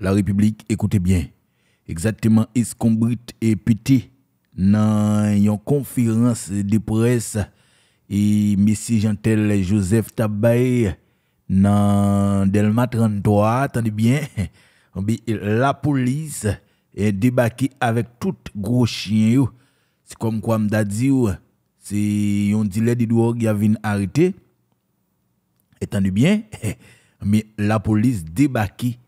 la République, écoutez bien, exactement escombrite et pété dans une conférence de presse et M. Gentel Joseph Tabaye dans Delma 33, attendez eh bien, la police est débarquée avec tout gros chien. C'est comme quoi m'a dit, c'est un dealer de drogue qui a venu arrêter. Attendez bien, mais la police débarquée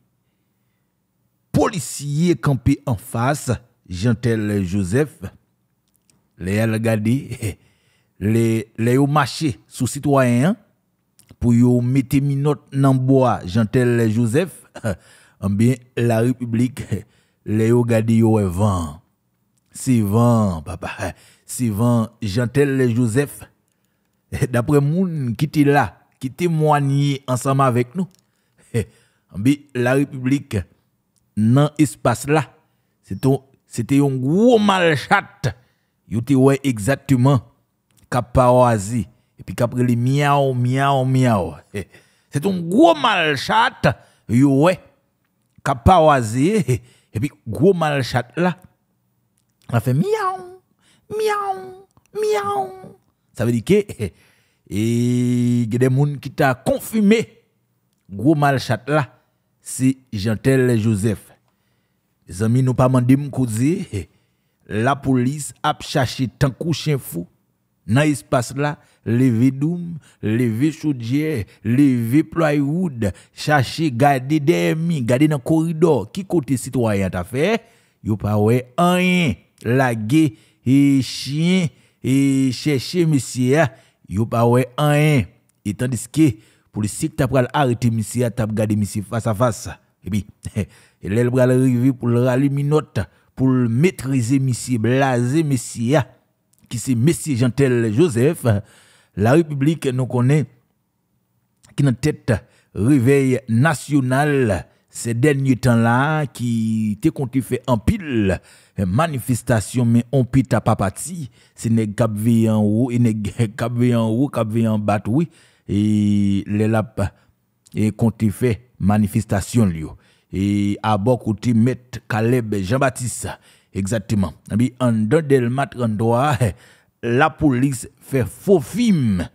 Policiers campés en face, Gentel Joseph, les Gadi, les les marché sous citoyen pour yo mettre minote dans bois Gentel Joseph, bien la République les gadi. yo vent. C'est vent papa, c'est vent Gentel Joseph. D'après moun qui était là, qui témoigne ensemble avec nous. La République dans lespace là c'était un gros malchat Vous avez exactement cap et puis après, les miaou miaou miaou c'est un gros malchat yo ouais cap et puis gros malchat là on fait miaou miaou miaou ça veut dire que et il y a des gens qui t'a confirmé gros malchat là c'est Gentil Joseph. Les amis, nous pas mandé me causer. La police a cherché tant coucher fou dans l'espace là, lever doum, lever chaudière, lever plywood, chercher garder amis, garder dans corridor, qui côté citoyen t'a fait, yo pas ouais rien, laguer et chien et chercher monsieur, yo pas ouais rien. Et tandis que pour policier tu t'a arrêter, monsieur, t'a gardé monsieur face à face. Eh et puis, il pral arriver pour le rallier minote, pour le maîtriser monsieur, blaser monsieur, hein, qui c'est monsieur Gentil Joseph. La République, nous connaît, qui dans tête réveil national ces derniers temps-là, qui te compté fait en pile manifestation, mais on pita pas parti. C'est nèg cap en haut, et nèg cap en haut, cap en bas, oui et les lap et fait manifestation lio et à bord côté Caleb Jean-Baptiste exactement et en dedans la police fait faux film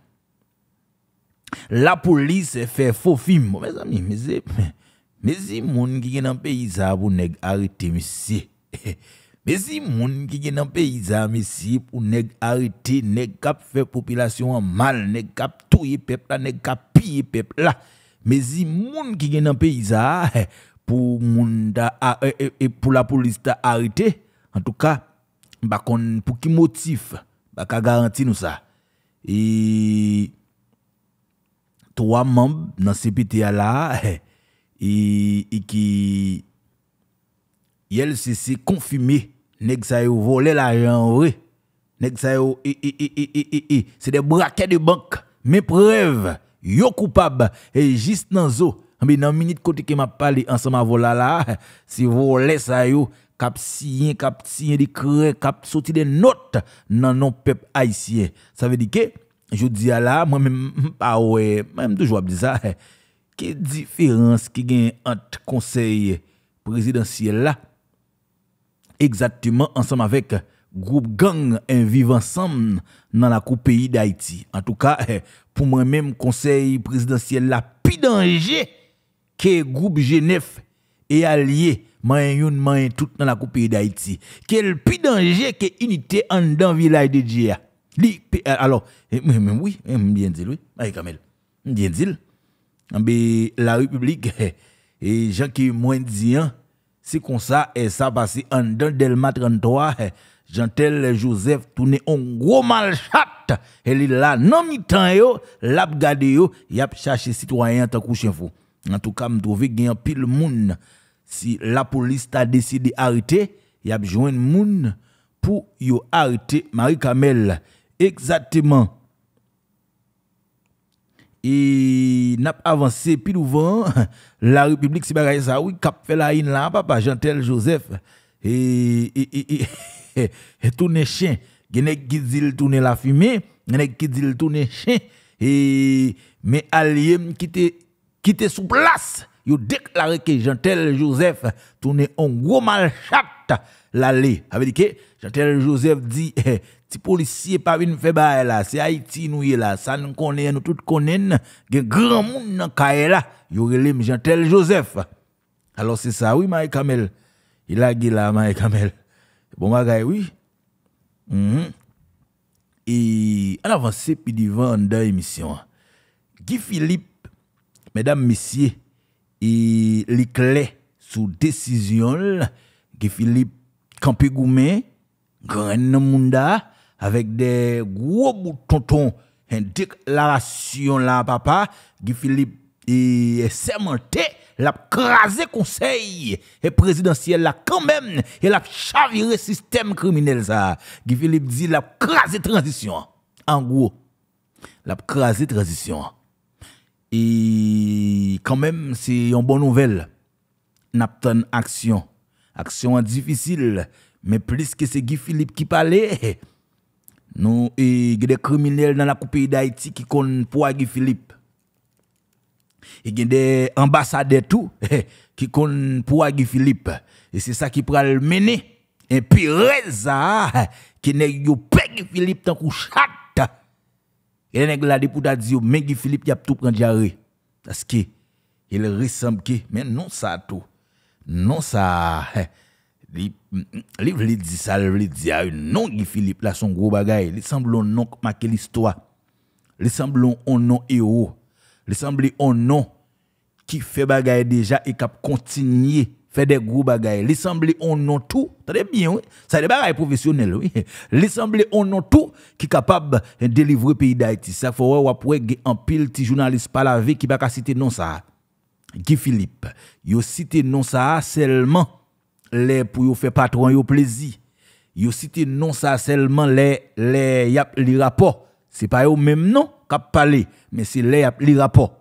la police fait faux film mes amis mes amis, moun ki gen dans pays ça pour nèg arrêter mais si moun ki gen dans paysa pays, pou pour nèg arrêter, nèg cap faire population en mal, nèg kap touyer peuple là, nèg kap piller peuple la. Mais si moun ki gen dans paysa eh, pou moun da, et eh, eh, pour la police arrêté, en tout cas, bah kon, pour qui motif, bah ka garanti nous ça. Et trois membres dans CPTA là, et, et qui, se se confirmé nèg sa yo voler l'argent oui nèg sa yo c'est des braquets de banque Mes preuves, yo coupable et juste nan zo mais nan minute côté ki m'a parlé ensemble avec là là si voler ça yo cap sien cap sien des creux cap sorti des notes nan non peuple haïtien ça veut dire que je dis à là moi même pas ah ouais même toujours dire ça quelle différence qui gagne entre conseil présidentiel là exactement ensemble avec groupe gang un vivant ensemble dans la coupe pays d'Haïti. En tout cas, eh, pour moi-même, conseil présidentiel la plus danger que groupe Genève et allié main yon main tout dans la coupe pays d'Haïti. Quel plus danger que unité en dans village de Dieu. Eh, alors, eh, oui, bien dit, oui, avec Kamel. Bien dit. Ah, la République, et gens qui moins dit... C'est comme ça, et ça passé en dedans Delma 33, le Joseph tourner en gros malchat. Et eh, il là, non mi-temps, yo, l'a yo, y a cherché citoyen tant coucher fou. En tout cas, me trouvé gagne pile moun. Si la police t'a décidé arrêter, y a besoin moun pour yo arrêter Marie Kamel. Exactement et n'a pas avancé plus la république c'est bagaille ça oui cap fait la in là papa jean Joseph et et et, et e tourner chien nèg qui dit tourner la fumée nèg qui dit tourner chien et mais allié qui te qui sous place yo déclaré que jean Joseph tourner un gros malchat l'allée avait dit que jean Joseph dit Ti policier pas une faire bail là, c'est Haïti nous y là, ça nous connaît, nous tout connaît, gen grand monde nan kaye là, yorele m Jean-Tel Joseph. Alors c'est ça oui Mike Il a dit là Mike Bon gars, oui. Mhm. Et en avance puis devant dans émission. Hein. Guy Philippe mesdames messieurs, et les clés sous décision Guy Philippe Campé Goumen, grand Munda, avec des gros boutons, une déclaration là, papa, Guy Philippe est il l'a crasé conseil et présidentiel là quand même, et l'a chaviré système criminel ça. Guy Philippe dit l'a crasé transition. En gros, l'a crasé transition. Et quand même, c'est une bonne nouvelle. Napton action. Action difficile, mais plus que c'est Guy Philippe qui parlait, nous, a e, des criminels dans la pays d'Haïti qui connaissent Guy Philippe. Il y a des ambassadeurs tout qui connaissent Guy Philippe. Et c'est ça qui prend le mener. Et puis, Reza, qui n'est pas Philippe tant qu'on chat. Et nèg des pour qui dire mais Philippe y a tout prendre diarrhée parce que il ressemble qui? mais non ça tout non ça li vle di ça li vle di a non Guy Philippe la son gros bagay, li semblon non marqué l'histoire, li semblon on non héros, li semblé on non qui fait bagay déjà et cap continuer faire des gros bagailles. Les semblé on non tout, très bien, oui. Ça des bagailles professionnelles, oui. Les semblé on non tout qui est capable de délivrer le pays d'Haïti. Ça faut voir après un pile petit journaliste par la vie qui va citer non ça. Guy Philippe, il cité non ça seulement Le pou yo fe patron yo plezi, yo site non sa selman le yap li rapor. Se pa yo mem non kap pale, men se le yap li rapor.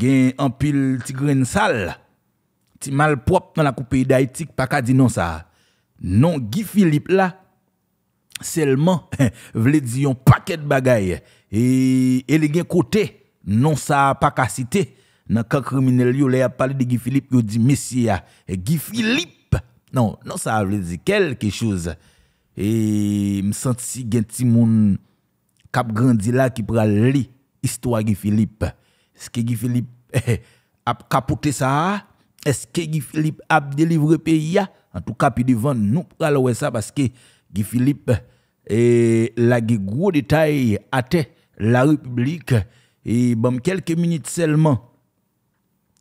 Gen anpil ti gren sal, ti mal prop nan la koupe idayetik, paka di non sa. Non gi Filip la, selman vle di yon paket bagay. E le gen kote, non sa paka site. dans cas criminel yo a parlé de Guy Philippe yo dit messieurs Guy Philippe non non ça veut dire quelque chose et me senti gen ti moun k'ap grandi là qui pral l'histoire histoire Guy Philippe est-ce que Guy Philippe a capoté ça est-ce que Guy Philippe a délivré le pays en tout cas puis devant nous pral de ça parce que Guy Philippe et la gros détail à la République et bon quelques minutes seulement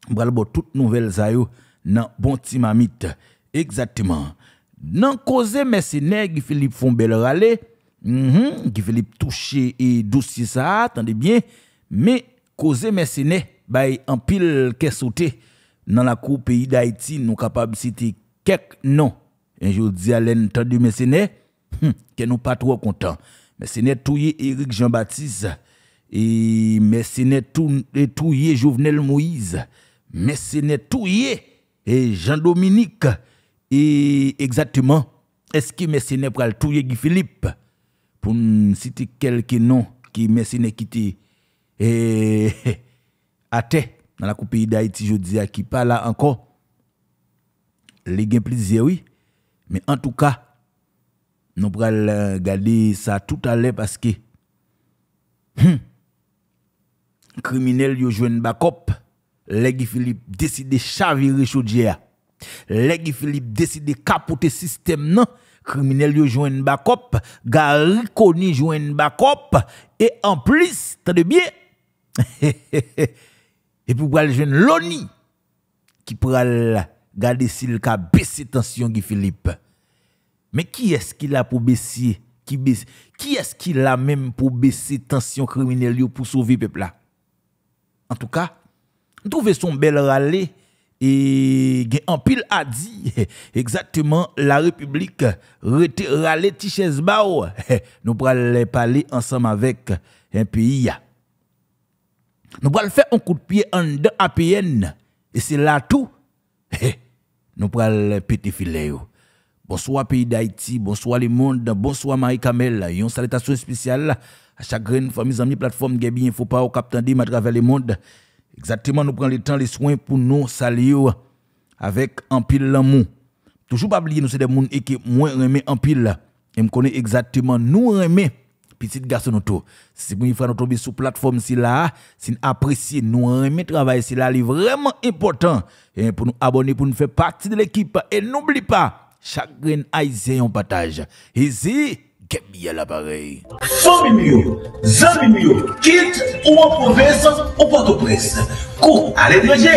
voilà toute tout nouvel zayou nan bon timamite. Exactement. Nan koze mersenè Guy Philippe fombelle rale, mm -hmm. Guy Philippe touche et dossier sa, attendez bien, mais koze mersenè bay an ke saute nan la kou pays d'Haïti nou kapab citer kek non. Un jour di alen tande de que nous ke nou pas trop content. Mersenè touye Eric Jean-Baptiste et mersenè touye Jovenel Moïse mais ce et Jean-Dominique et exactement est-ce que Messine pral touyer Guy Philippe pour citer quelques noms qui Messine quitté et à terre dans la coupe d'Haïti je dis à qui parle encore les gens plaisir oui mais en tout cas nous pral garder ça tout à l'heure parce que hum, criminel yo joine Bakop. Le Gifilip deside chavir rechou diya. Le Gifilip deside kapote sistem nan. Kriminal yo jwen bakop. Ga rikoni jwen bakop. E an plis, tan de bie. E pou gwa le jwen loni. Ki pral, ga desil ka besi tansyon Gifilip. Me ki eski la pou besi? Ki eski la men pou besi tansyon kriminal yo pou souvi pepla? En tou ka... trouve son bel râler et en pile a dit exactement la République râler tiches Bao. Nous pourrons parler ensemble avec un pays. Nous pourrons faire un coup de pied en APN. Et c'est là tout. Nous pral péter filet. Bonsoir pays d'Haïti, bonsoir le monde, bonsoir Marie Kamel. Une salutation spéciale à chaque grande famille, amis, plateforme Gabi Info pas Captain Dim à travers le monde. Exactement, nous prenons le temps, les soins pour nous saluer avec un pile l'amour. Toujours pas oublier, nous sommes des gens qui moins remet en pile. Et me connaît exactement, nous remet petit garçon nous Si vous voulez nous tomber sur plateforme si là, si nous appréciez nous travail si là, c'est vraiment important et pour nous abonner pour nous faire partie de l'équipe et n'oublie pas chaque grain haïtien on partage. Ici kem mi alabarey. Son mi miyo, zan mi miyo, kit ou an poves, ou pato pres. Kou aletreje,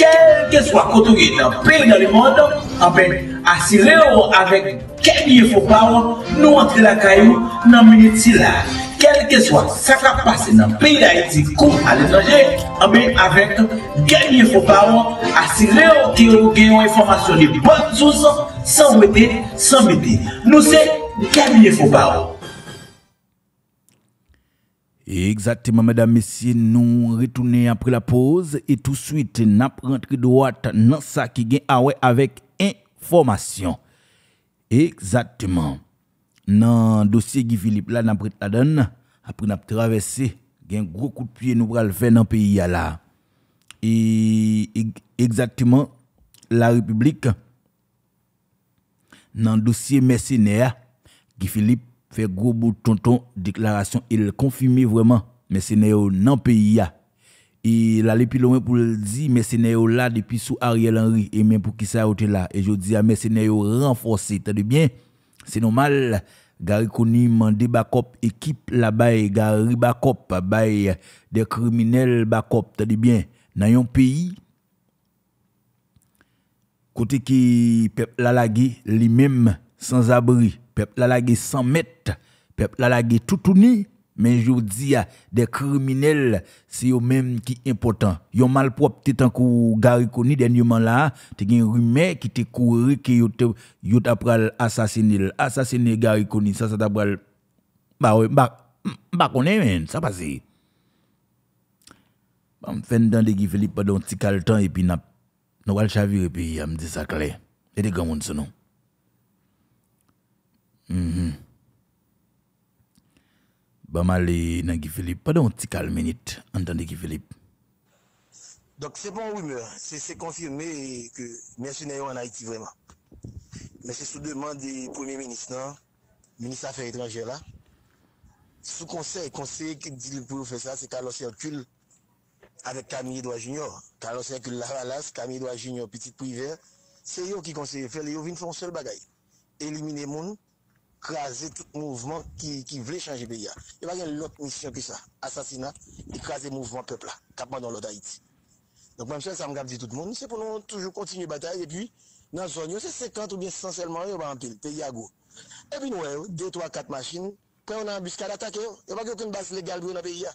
kel ke swa koutou ki nan peyi dan li mwanda, ambe, asireyo avèk kenye fopawa nou antre la kayou nan meni tila. Kel ke swa sakapase nan peyi da iti kou aletreje, ambe, avèk kenye fopawa asireyo ki ou genyo informasyon li batousa, san wete, san wete. Nou se, Exactement, mesdames, messieurs, nous retournons après la pause et tout de suite, nous rentrons droit dans ça qui gagne ah avec information. Exactement. Dans le dossier Guy Philippe, là, nous avons la donne, après nous traversé, un gros coup de pied, nous avons fait dans le pays là. Et exactement, la République, dans le dossier mercenaire, qui Philippe fait gros bout tonton déclaration, il confirme vraiment Mais c'est dans le pays. Il allait plus loin pour le dire, néo là depuis sous Ariel Henry, et même pour qui ça a été là. Et je dis à ah, néo renforcé. t'as bien, c'est normal. Gary Koni mandé backup équipe là-bas Gary backup ah, des criminels backup t'as de bien dans un pays côté qui peuple la lagui lui-même sans abri peuple la gué 100 mètres, peuple la gué tout uni, mais je vous dis ah, des criminels, c'est eux-mêmes qui importants. Ils ont mal propre. t'es en kou Gariconi dernièrement là, t'es un rumeur qui t'es couru que yo appris yo t'a assassiner, assassiner Gariconi, ça ça t'a pral bah ouais, bah bah est men, ça passe. Bah me fait dans Guy Philippe pendant un petit temps et puis n'a nous va chavirer pays, me dit ça clair. Et des grands monde non. Mhm. malé Guy Philippe. petit calme minute, entendez Guy Philippe. Donc c'est bon oui, mais c'est confirmé que mercenaires en Haïti vraiment. Mais c'est sous demande du Premier ministre, non? ministre des Affaires étrangères là. Sous conseil, conseil qui dit pour faire ça, c'est Carlos Hercule avec Camille Edouard Junior. Carlos la Lavalas, Camille Edouard Junior, petit privé. C'est eux qui conseillent faire, ils viennent faire un seul bagaille. Éliminer les gens écraser tout mouvement qui, qui voulait changer le pays. Il n'y a pas l'autre mission que ça. Assassinat, écraser le mouvement peuple là, capable dans l'autre Haïti. Donc, même ça, ça me dit tout le monde, c'est pour nous toujours continuer la bataille. Et puis, dans la zone, c'est 50 ou bien 100 seulement, il y a un pays à go. Et puis, nous, deux, trois, quatre machines, quand on a un buscade attaqué. Il n'y a pas aucune base légale dans le pays.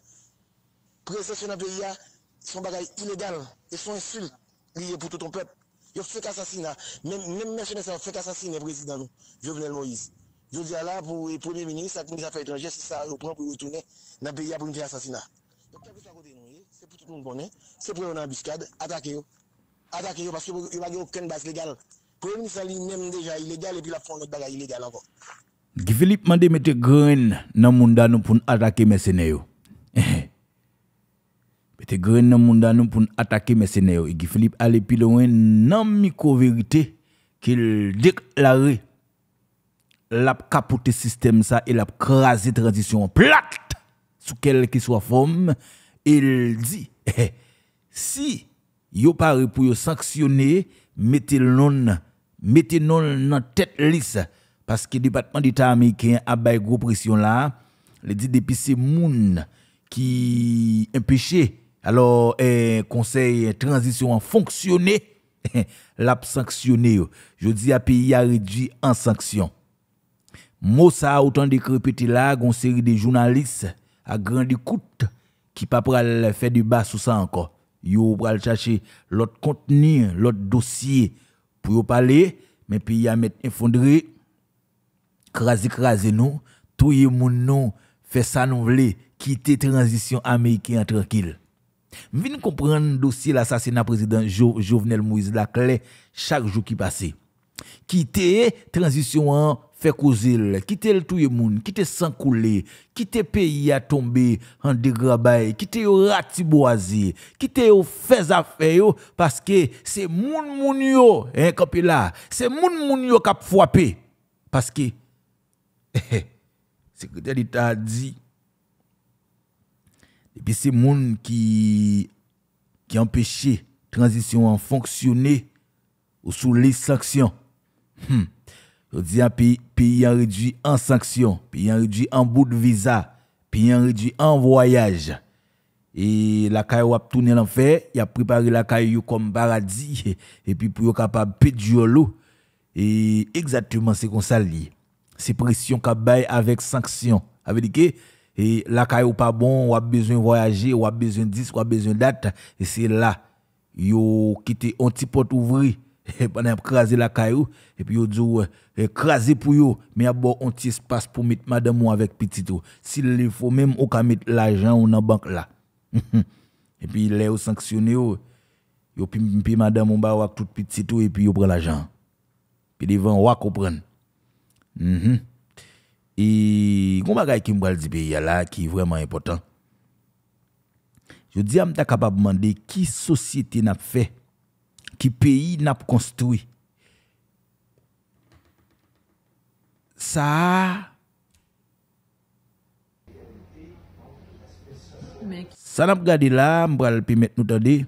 Précession dans le pays, sont bagailles illégales et sont insultes liées pour tout ton peuple. Ils ont fait assassinat. Même, même ils ont fait assassiner le président Jovenel Moïse. Je dis à là pour le Premier ministre, ministre des affaires étrangères, si ça reprend pour retourner dans le pays pour nous faire assassinat. Donc, ça c'est pour tout le monde c'est pour une embuscade, attaquez-vous. Attaquez-vous parce qu'il n'y a aucune base légale. Le Premier ministre lui-même déjà illégal et puis il a pris notre illégale illégale encore. Philippe m'a dit mettre grain dans le monde pour attaquer mes sénéaux. Mette grain dans le monde pour attaquer mes Et Guy Philippe allait plus loin dans micro-vérité qu'il déclarait l'a capoté système ça et l'a crasé transition plate sous quelle qu'il soit forme il dit eh, si yo paré pour sanctionner mettez non mettez non dans tête lisse parce que le département d'état américain a gros pression là il dit depuis c'est moun qui empêché alors eh, conseil transition a fonctionné l'a sanctionné je dis à pays a réduit en sanction Moussa, autant de répéter là, une série de journalistes à grande écoute qui pas pral faire du bas sur ça encore. Yo pral chercher l'autre contenu, l'autre dossier pour parler, mais puis y a mettre effondré, craser craser nous, tout le monde nous fait ça nous quitter transition américaine tranquille. Vin comprendre dossier l'assassinat président Jovenel Moïse Laclé chaque jour qui passait. Quitter transition en fait causer, quitte le tout le monde, quitter sans couler, quitter pays à tomber en dégrabaille, quitter au ratiboisé, quitter au fait affaire parce que c'est moun moun yo, hein, là, c'est moun moun yo qui eh, a frappé parce que eh, secrétaire d'État a dit et puis c'est moun qui qui la transition en fonctionner ou sous les sanctions. Hmm. Jodi a pays réduit en sanction, pays réduit en bout de visa, pays réduit en voyage. Et la caille a tourné l'enfer, il a préparé la caille comme paradis et puis pour capable pédier l'eau. Et exactement c'est comme ça lié. C'est pression qu'a bail avec sanction. Avec que et la caille pas bon, ou a besoin voyager, ou a besoin disque, ou a besoin date et c'est là yo quitté un petit porte ouvri et eh, on a écrasé la caillou et puis on dit écraser pour yo mais a un petit espace pour mettre madame ou avec petit tout s'il le faut même au mettre l'argent ou dans banque là et puis les ont sanctionné yo yo puis madame on ba tout petit tout et puis yo prend l'argent puis devant on comprendre mm et gon bagay qui m'bral di pays là qui vraiment important je dis am ta capable demander qui société n'a fait qui pays n'a pas construit. Ça. Ça n'a pas gardé là, je vais mettre nous tendre.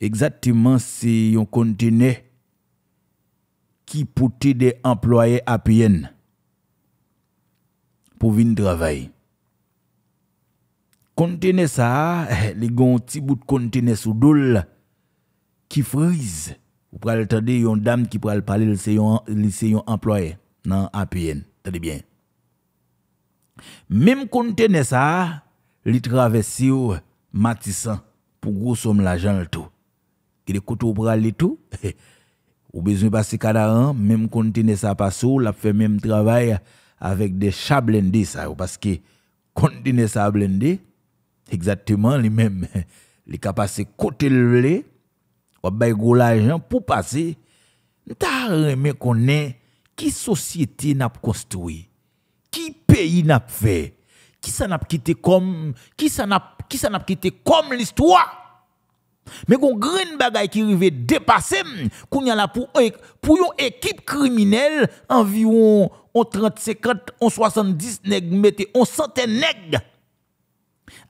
Exactement, c'est un conteneur qui peut des employés à PN pour venir travailler. Conteneur ça, les un petit bout de conteneur sous doule qui frise. Vous pouvez a une dame qui peut parler, c'est un employé dans APN. très bien. Même quand tenez ça, il traverse Matissan pour gros somme l'argent le tout. Il est couteau pour aller tout. Ou besoin passer Canaran, même tenez ça passe, il fait même travail avec des chats blindés ça parce que quand tenez ça blindé exactement les mêmes les capacités côté le bay l'argent pour passer t'a remé connait qui société n'a construit qui pays n'a fait qui ça n'a quitté comme qui ça n'a qui ça n'a quitté comme l'histoire mais qu'on grande bagaille qui arrivait dépasser qu'on y pour pour une équipe criminelle environ 30 50 on 70 nèg mettez on centaine nèg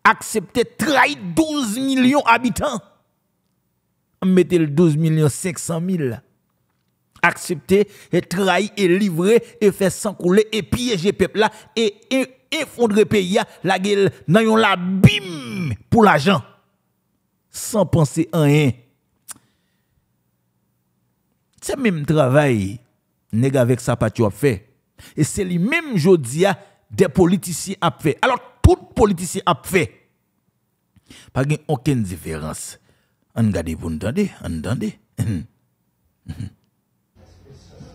accepter trahir 12 millions habitants mettez le 12 500 000. Accepter, et trahir, et livrer, et faire sans et piéger peuple là, et, effondrer effondrer pays la gueule, dans la bim pour l'argent. Sans penser à rien. C'est même travail, nég avec sa pas tu fait. Et c'est le même jodia ah, des politiciens a fait. Alors tout politiciens a fait. Pas aucune différence. An gadi pun ta de, an ta de.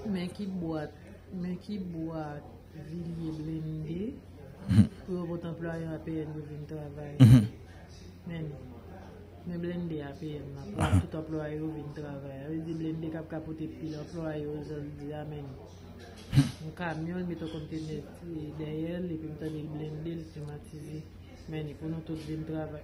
Men ki bo at, men ki bo at ziliye blendi, pou yo potan ploy yo apen yo vin travay. Men, men blendi apen, ma potan ploy yo vin travay. Awe zi blendi kap kapote pilon, ploy yo zon zila e, men. Mwen kamyon, me to konten de, deyel, li pun ta di blendi, li ti mati vi. Men, pou nou tout vin travay.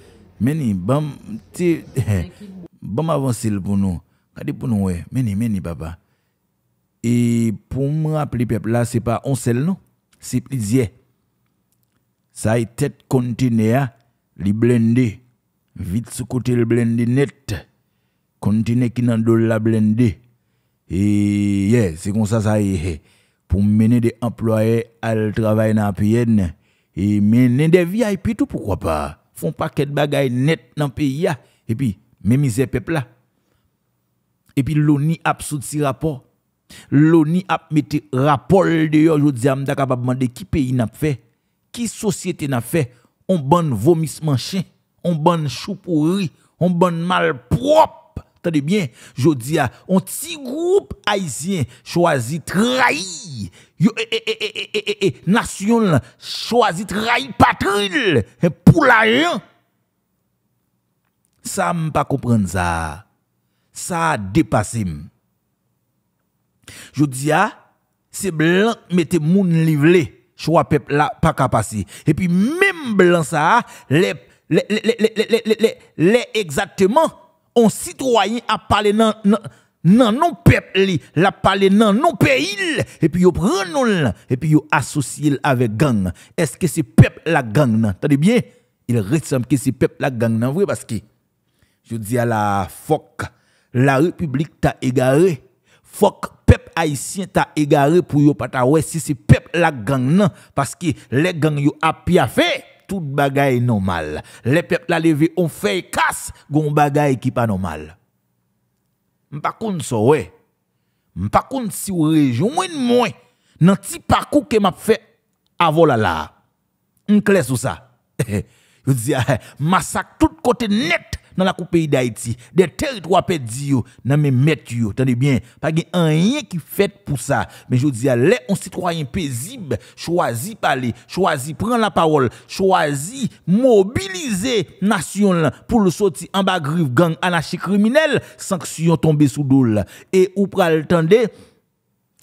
Meni, bam, ti, eh, bam avansil pour nous. Kadi pour nous, ouais meni, meni, papa. Et pour me rappeler, pep la, se pa seul, nou, se plizye. Sa yi e tet kontine ya, li blende. vite sou côté le blende net. Continuer ki nan do la blende. comme ye, ça, kon sa sa mener Pou mene de employe al travay nan et Et e mene de VIP tout, pourquoi pas font pas de bagaille net dans le pays. Et puis, même misère peuple là. Et puis, l'ONU a soutenu rapport. L'ONU a mis rapport dehors. Je dis, je capable de demander qui pays n'a fait, qui société n'a fait. On bande vomissement chien, on bande chou pourri, on bande mal propre. Tadebyen, jodi ya, onti group aisyen chwazi trai, yo e eh, e eh, e eh, e e e e e e, nasyon chwazi trai patril, pou la yon. Sa m pa kompren sa. Sa depasim. Jodi ya, se blan mette moun livle, chwa pep la pa kapasi. E pi mem blan sa, le le le le le le le le le exakteman on citoyen a parlé dans non non peuple la parlé dans non pays et puis yo prend nous et puis yo associé avec gang est-ce que c'est peuple la gang entendez bien il ressemble que c'est peuple la gang non vrai parce que je dis à la foc la république t'a égaré foc peuple haïtien t'a égaré pour yo pas ta ouais si c'est peuple la gang non parce que les gangs yo a piafé tout bagaille normal. Les peuples la levé, on fait casse, gon bagaille qui pas normal. M'pa so ouais. M'pa si ou région moins nan petit parcours que m'a fait avant là une suis clair ça. Je dis massacre tout côté net dans la coupe pays d'Haïti, des territoires perdus dans mes maîtres, tenez bien, pas de rien qui fait pour ça. Mais je dis à les un citoyen paisible choisis parler, choisis prendre la parole, choisis mobiliser nation pour le sortir en bas gang anarchie criminelle, sanction tombe sous doule. et ou pral de,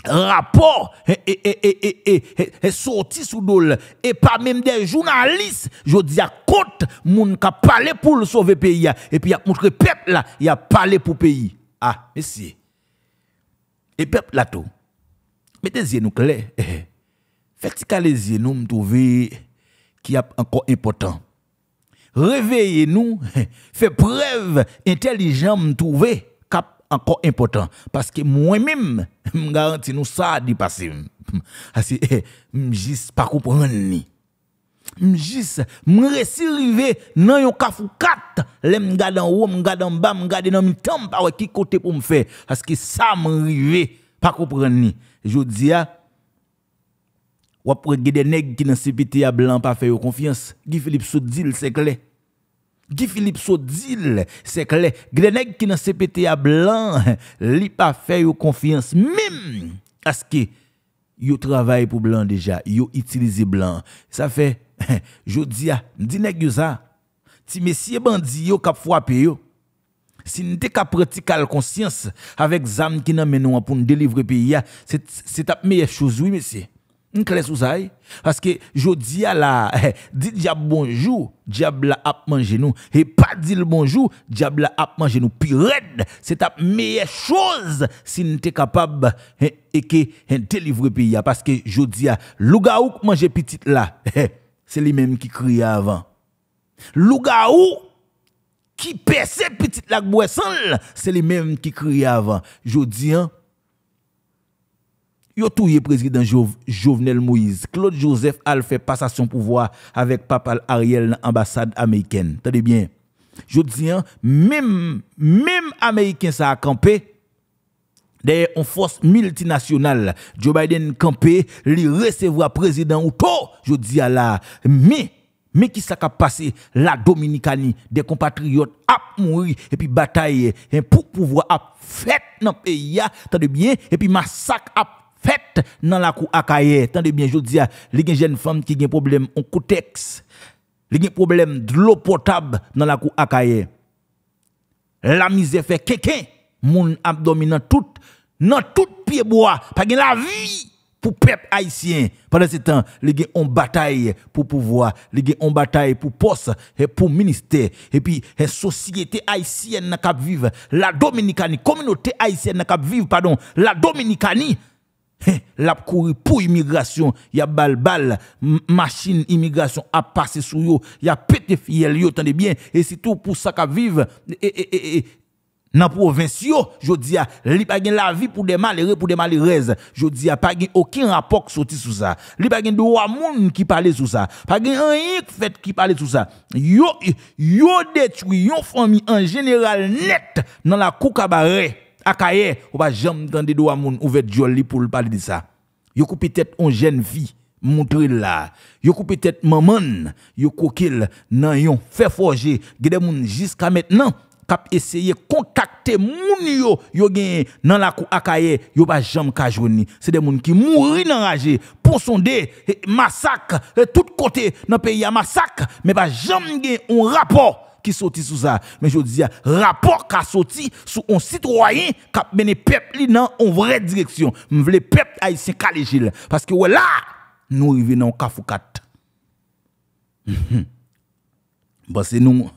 rapport et, et, et, et, sorti sous dole et pas même des journalistes je dis à compte moun qui parlé pour le sauver pays et puis a montré peuple là il a parlé pour pays ah messieurs et peuple là tout mettez yeux nous clair faites les yeux nous trouver qui a encore important réveillez nous fait preuve intelligent me trouver encore important. Parce que moi-même, me garantis nous ça dit passé. Parce que eh, juste pas comprendre. ni juste, je suis arrivé dans un kafou 4. Je regarde en haut, me regarde en bas, me regarde dans le temps, pas qui côté pour me faire. Parce que ça m'arrivé, pas comprendre. ni Je dis, ou après, il y des nègres qui dans pas blanc, pas faire confiance. Guy Philippe Soudil, c'est clair. Guy Philippe Sodil, c'est clair. gens qui dans à blanc, li pas fait confiance même à ce que yo travaille pour blanc déjà, yo utilisent blanc. Ça fait je dis à dis ça. si messieurs bandi yo k'ap frappé yo. Si nous avons pratiquer conscience avec ZAM qui nous menons pour nous délivrer pays, c'est la meilleure chose, oui, monsieur. Une eh? Parce que je dis à la, dit diable bonjour, diable a mangé nous. Et pas dit le bonjour, diable a mangé nous. Puis c'est la meilleure chose si nous sommes capable eh, e et eh, que nous pays. Parce que je dis à l'ougaouk mange petit là. C'est lui-même qui criait avant. L'ougaou qui pèse petit là, c'est lui-même qui criait avant. Je dis, hein? Yo président Jovenel Moïse. Claude Joseph al fait son pouvoir avec papa Ariel dans l'ambassade américaine. Tenez bien. Je dis, hein, même, même Américain ça a campé. D'ailleurs, en force multinationale. Joe Biden campé, lui recevoir président ou je dis à la. Mais, mais qui ça a passé? La Dominicanie, des compatriotes a mouri, et puis bataille hein, pour pouvoir a fait dans le pays. Hein. tade bien, et puis massacre a fait dans la cour Akaye. de bien, je dis, les jeunes femmes qui ont des problème en contexte, les un problème de l'eau potable dans la cour Akaye. La misère fait quelqu'un, mon abdominant tout, dans tout pied bois, pas la vie pour peuple haïtien. Pendant ce temps, les gens bataille pour pouvoir, les gens bataille pour poste et pour ministère. Et puis, la société haïtienne n'a qu'à vivre, la Dominicanie, communauté haïtienne n'a qu'à vivre, pardon, la Dominicanie l'a couru pour immigration, y a bal bal, machine immigration a passé sur yo, y a pété fiel yo, tendez bien, et c'est tout pour ça qu'a vivre, et, dans e, e, e, province yo, je dis a, li pa gen la vie pour des malheureux, pour des malheureuses, je dis a, pas gen aucun rapport qui sorti sous ça, li pa gen droit moun qui parle sous ça, pas gen rien fait qui parle sur ça, yo, yo détruit yon famille en général net dans la coucabaret akaye, ou pas jamais entendu de moun ouvert joli pour lui parler de ça. Yo coupé tête on jeune vie, montrer là. Yo coupé tête maman, yo kokil nan yon fait forger, gade moun jusqu'à maintenant kap essayer contacter moun yo yo gen dans la kou akaye, yo pas jam ka C'est des moun qui mouri dans rage, ponsondé, e massacre de tout côtés dans pays a massacre, mais ba jamais gen un rapport qui sorti sous ça. Mais je dis, rapport qui a sorti sous un citoyen qui a mené peuple dans une vraie direction. Je veux peuple haïtien Gilles. Parce que là, nous arrivons dans Kafou 4. Mhm. Ah, bon, c'est nous.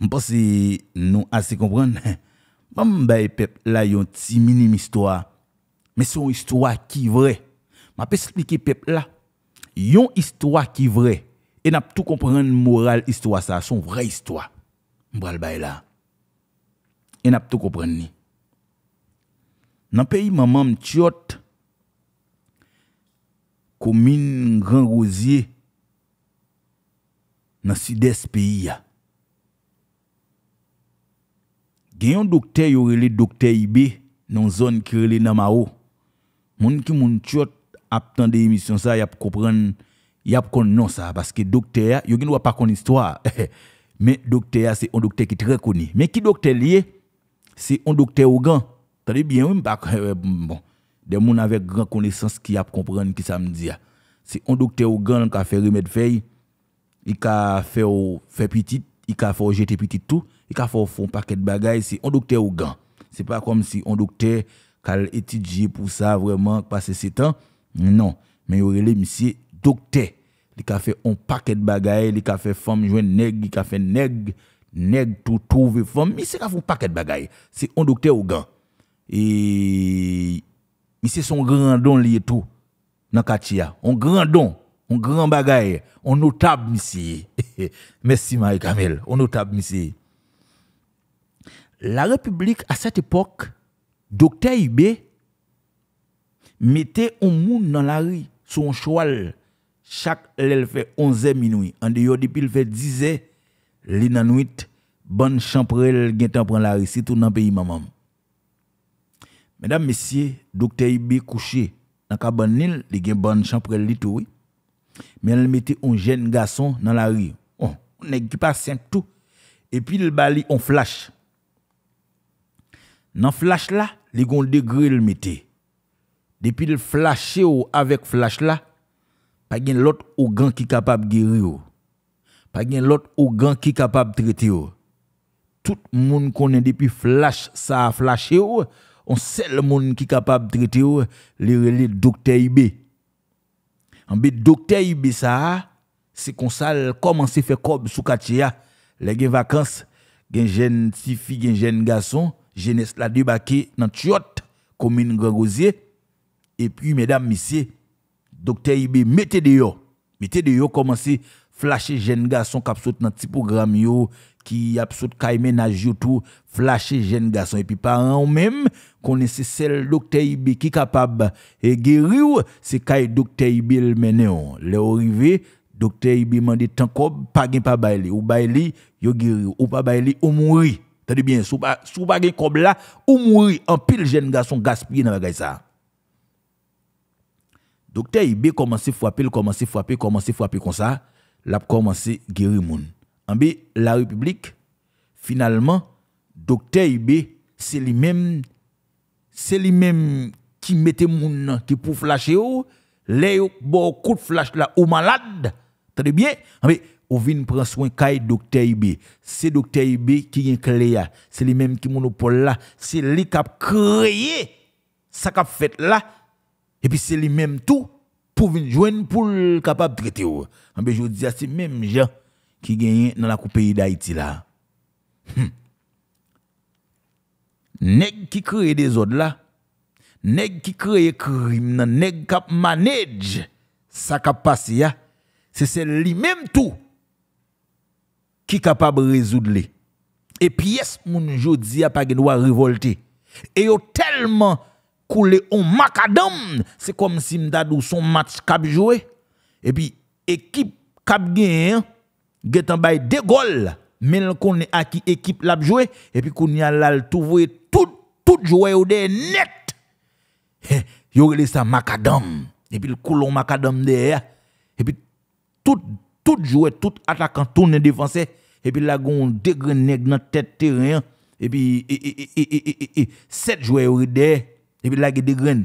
Bon, c'est nous assez comprendre. Bon, le peuple, là, une petite histoire. Mais c'est une histoire qui est vraie. Je vais expliquer peuple là. une histoire qui est vraie. E nap tou kompren moral istwa sa, son vre istwa, mbral bay la. E nap tou kompren ni. Nan peyi maman mtyot, komin gran rozye, nan sides peyi ya. Genyon dokte yore li dokte ibe, nan zon ki rele nan ma ou, moun ki moun tiyot ap tande emisyon sa, yap kompren... y a qu'on non ça parce que docteur yo a pas qu'on histoire mais docteur c'est un docteur qui est très connu mais qui docteur lié c'est un docteur organ T'as bien oui pas eh, eh, bon des gens avec grand connaissance qui a comprendre qui ça me dit c'est un docteur grand qui a fait remède feuille il a fait fait petit il a fait jeter petit tout il a fait un paquet de bagages c'est un docteur Ce c'est pas comme si un docteur qui a étudié pour ça vraiment passer ses temps non mais il y aurait les monsieur docteur, il a fait un paquet de bagailles, il a fait femme joine nèg, il a fait nèg, nèg tout trouve femme, mais c'est un paquet de bagailles. C'est un docteur au gant. Et mais c'est son grand don lié tout dans Katia, Un grand don, un grand bagaille, un notable monsieur. Merci Marie Camel, un notable monsieur. La République à cette époque, docteur Ibé mettait un monde dans la rue sur un cheval chaque lèvre fait 11 minuit. En dehors depuis il fait 10 li nan nuit bonne champrel gen tan prend la récit tout dans pays maman. Mesdames messieurs, docteur Ibi couché dans cabanil, li gen bonne champrel li tout oui. Mais elle mettait un jeune garçon dans la rue. Oh, on n'est qui pas simple tout. Et puis il bali on flash. Dans flash là, li gon degré le mettait. Depuis le flasher avec flash là, pas gen l'autre grand qui capable guérir pas gen l'autre grand qui capable traiter tout le monde a depuis flash ça a flashé on seul monde qui capable traiter les les docteur IB en docteur IB ça c'est qu'on ça commencer faire cob sous quartier les gen vacances gen jeune petite fille gen jeune garçon jeunesse la débarquer dans Tiote commune Grand Rosier et puis mesdames messieurs Docteur Ibi, mettez yo, Mettez yo, commencez flasher jeune garçon qui saute dans petit programme yo qui a saute kay ménage tout flasher jeune garçon et puis parents même connaissez celle docteur Ibi, qui capable de guérir c'est kay docteur Ibé le mené le arrivé docteur m'a dit « tant kob pas pa pas bailler ou bailler yo guérir ou pas bailler ou mourir Tandis bien sous pas sou pas kob là ou mourir en pile jeune garçon gaspiller dans bagay ça Docteur Ibé commencé frapper, commencé frapper, commencé frapper comme ça, l'a commencé guérir moun. En B, la République, finalement, docteur Ibe, c'est lui-même, c'est lui-même qui mettait moun, qui pour flasher ou, oh, les beaucoup de flash là, ou malade, très bien, en B, ou vient prendre soin de docteur Ibe. C'est docteur Ibe qui est clé ah. c'est lui-même qui monopole là, c'est lui qui a créé ça qu'a fait là, Epi se li menm tou pou vin jwen pou l kapab trete ou. Ambe Jodzia se menm jan ki genyen nan lakou peyi da iti la. Neg ki kreye dezod la. Neg ki kreye krim nan. Neg kap manej sa kapase ya. Se se li menm tou ki kapab rezoud li. Epi yes moun Jodzia pa genwa rivolte. Eyo telman... koule on makadam, se kom si mdadou son match kabjowe, epi ekip kabgen, getan bay degol, men lakon e aki ekip labjowe, epi koun yalal touvwe, tout jouwe ou de net, yorele sa makadam, epi lkoulon makadam de, epi tout jouwe, tout atakan, tout ne defanse, epi lakon degreneg nan tet teren, epi e, e, e, set jouwe ou de net, Et puis là, il y a des graines.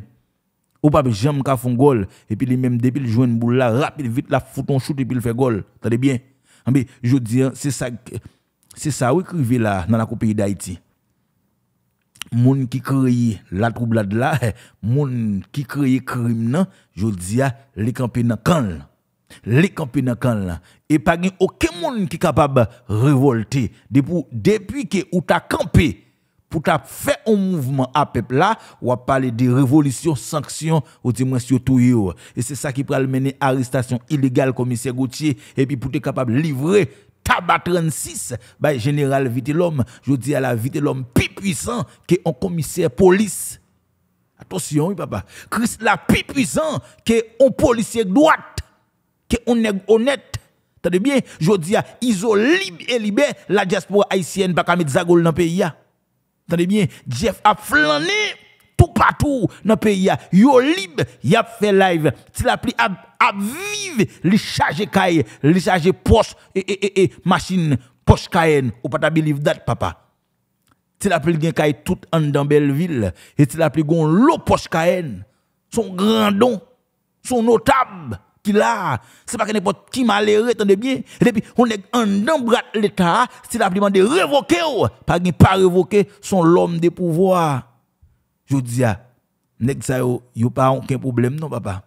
Ou pas, jamais qu'à font goal. Et puis lui-même, depuis il joue une boule là, rapide, vite, la fout shoot et puis il fait goal. T'as bien? Ah, mais je dis, hein, c'est ça, c'est ça, oui, qui là, dans la coupe pays d'Haïti. Moun qui crée la de là, moun qui crée crime là, je dis, ah, les campés dans camp. les campés dans camp. Et pas aucun monde qui capable de révolter. Depuis que ou t'a campé, pour faire un mouvement à peuple là, ou à parler de révolution, sanction, ou du tout surtout Et c'est ça qui pral mener arrestation illégale, commissaire Gauthier, et puis pour être capable de livrer tabac 36, bah, général Vitelhomme, je dis à la Vitelhomme, plus puissant un commissaire police. Attention, papa. Christ la plus puissant un policier droite, est honnête. Tade bien, je dis à iso et libéré la diaspora haïtienne, pas qu'à mettre dans le pays. Attendez bien, Jeff a flané tout partout dans le pays. Yo libre, y a fait live. Si l'appli a, a vive, les charge caille, les charge poche et, et, et, machine poche caille. Ou pas ta believe that, papa. Si l'appli gen caille tout en dans Belleville. Et si l'appli gon l'eau poche caille. Son grand don, son notable qui là. C'est pas que n'importe qui malheureux, de bien. Et puis, on est en bras l'État, c'est simplement de révoquer ou. Pas pas révoquer son l'homme de pouvoir. Je dis, ah, nèg ça yo, pas aucun problème, non, papa.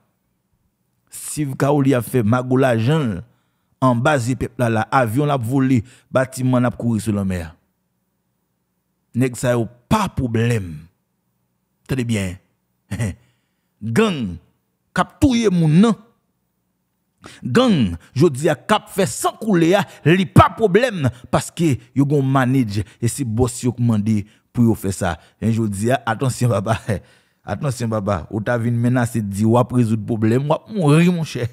Si vous a fait la Jean, en bas du peuple là, l'avion avion l'a volé, bâtiment a couru sur la mer. Nèg ça yo, pas problème. Très bien. Gang, cap touye moun Gang, yo diya kap fe san koule ya li pa problem Paske yo gon manij e si bosi yo kou mandi pou yo fe sa Gen yo diya, atonsi baba Attention, papa, ou t'a vu menace de dire, ou résoudre problème, ou mourir, mon cher.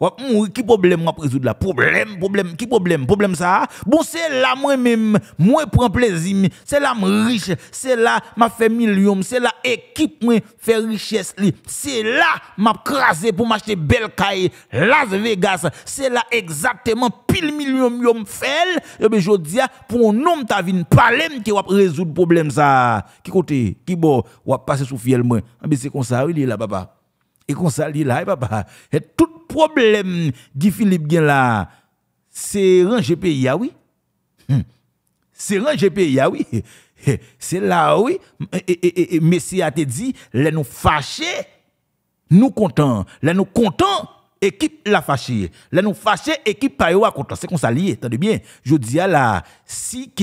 Ou mourir, qui problème, ou résoudre la Problème, problème, qui problème? Problème ça? Bon, c'est là, moi-même, moi, prends plaisir, c'est là, suis riche, c'est là, ma fait million, c'est là, équipe, moi, fait richesse, c'est là, m'a craser pour m'acheter belle caille, Las Vegas, c'est là exactement pile million yon fait, et eh be jodia, pour un homme ta vin parler qui va résoudre problème ça. Qui côté, qui bo, va passer sous fiel moi eh ben, c'est comme ça il est là papa. Et comme ça il est là eh, papa. Et tout problème dit Philippe gen là, c'est ranger pays ah oui. Hmm. C'est ranger pays ah oui. C'est là oui, et, et, et, Messie a te dit, les nous fâchés, nous contents, les nous contents équipe la fâchée. Là, nous fâchons équipe payo à contre. C'est qu'on s'allie, t'as bien. Je dis à la, si que,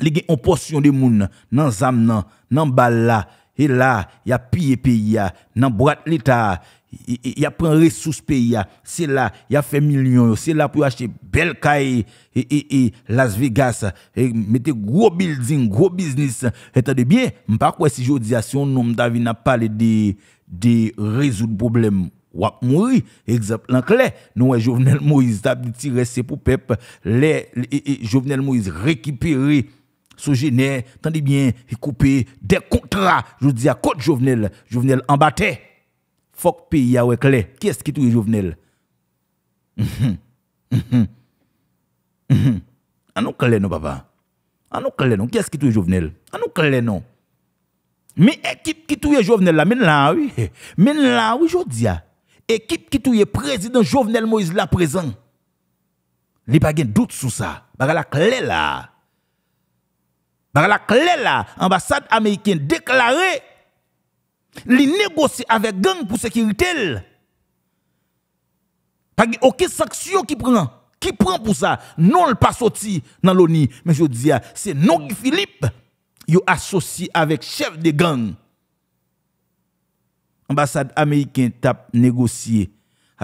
les ont portion de monde dans zam nan, nan bal là, et là, y a pillé pays, nan boîte l'État, y a pris ressources pays, c'est là, y a fait millions, c'est là pour acheter belle caille, et, et, et, Las Vegas, et mettez gros building, gros business, et t'as bien, pas quoi si je dis à si on nomme David n'a parlé de, de résoudre problème Wap mwri, ekzap lan kle, nou e jovenel Moïse tabi ti rese pou pep. Le, jovenel Moïse rekipere, soje ne, tandebyen, e koupe, de kontra. Jou diya, kote jovenel, jovenel ambate, fok pe yawe kle. Ki eski tou e jovenel? Mhm. Mhm. Mhm. Anou kle non, baba? Anou kle non, ki eski tou e jovenel? Anou kle non? Mi ekip ki tou e jovenel la, min lan wii, min lan wii, jò diya. équipe qui touye président Jovenel Moïse là présent. Li pas de doute sur ça. Baga la clé là. Baga la clé là, ambassade américaine déclaré li négocie avec gang pour sécurité. Pas aucune sanction qui prend. Qui prend pour ça? Non, le pas sorti dans l'ONI. Mais je dis, ah, c'est non Philippe, il associé avec chef de gang. Ambassade Ameriken tap negosye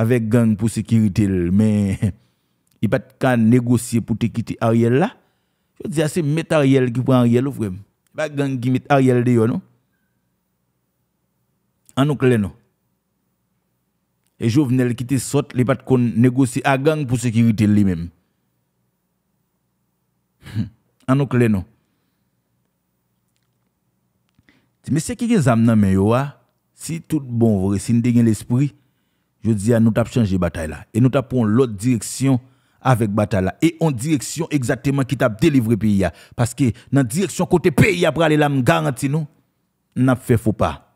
avek gang pou sekiritel. Men, i bat kan negosye pou te kite a riel la. Jou di ase met a riel ki pran riel ou vwem. Ba gang ki met a riel di yo nou. Anouk leno. E jouvnel kite sot, li bat kon negosye a gang pou sekiritel li men. Anouk leno. Ti me se ki gen zam nan men yo wa, ah? Si tout bon si nous avons l'esprit, je dis à nous avons changé bataille là. Et nous avons l'autre direction avec bataille Et en direction exactement qui t'a délivré pays Parce que dans la direction côté pays après pour aller là, nous garantis nous, nous avons fait faux pas.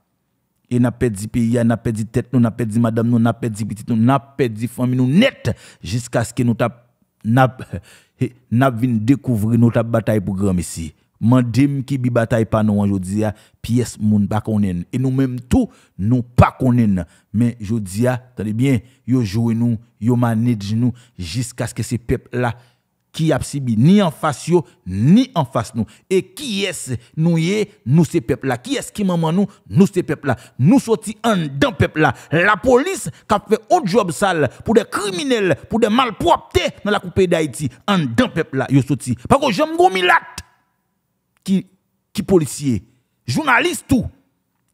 Et nous avons perdu pays, nous avons perdu tête, nous avons perdu madame, nous avons perdu petit, nous avons perdu famille, nous net jusqu'à ce que nous avons découvert notre bataille pour grand ici. Man dem ki bi batay pa nou an, yo diya, piyes moun pa konen. E nou menm tou, nou pa konen. Men, yo diya, tadebyen, yo jowe nou, yo manej nou, jiskas ke se pep la ki ap si bi. Ni an fas yo, ni an fas nou. E kiyes nou ye, nou se pep la. Kiyes ki maman nou, nou se pep la. Nou soti an den pep la. La polis kap fe odjob sal, pou de kriminel, pou de malpropte, nan la koupey da iti. An den pep la, yo soti. Pako jom gomi lakte, qui, qui policier journalistes tout,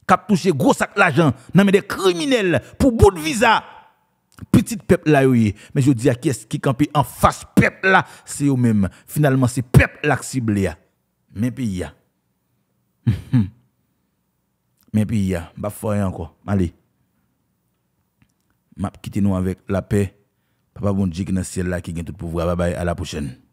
qui touché gros sac l'argent, non mais des criminels pour bout de visa. Petit peuple là, oui. Mais je dis à qui est-ce qui campe en face peuple là, c'est eux-mêmes. Finalement, c'est peuple là qui cible hein. Mais pays Mais puis, je quoi. encore. Allez. Je quitter nous avec la paix. Papa bon Dieu qui dans le ciel là qui gagne tout pouvoir. Bye bye, à la prochaine.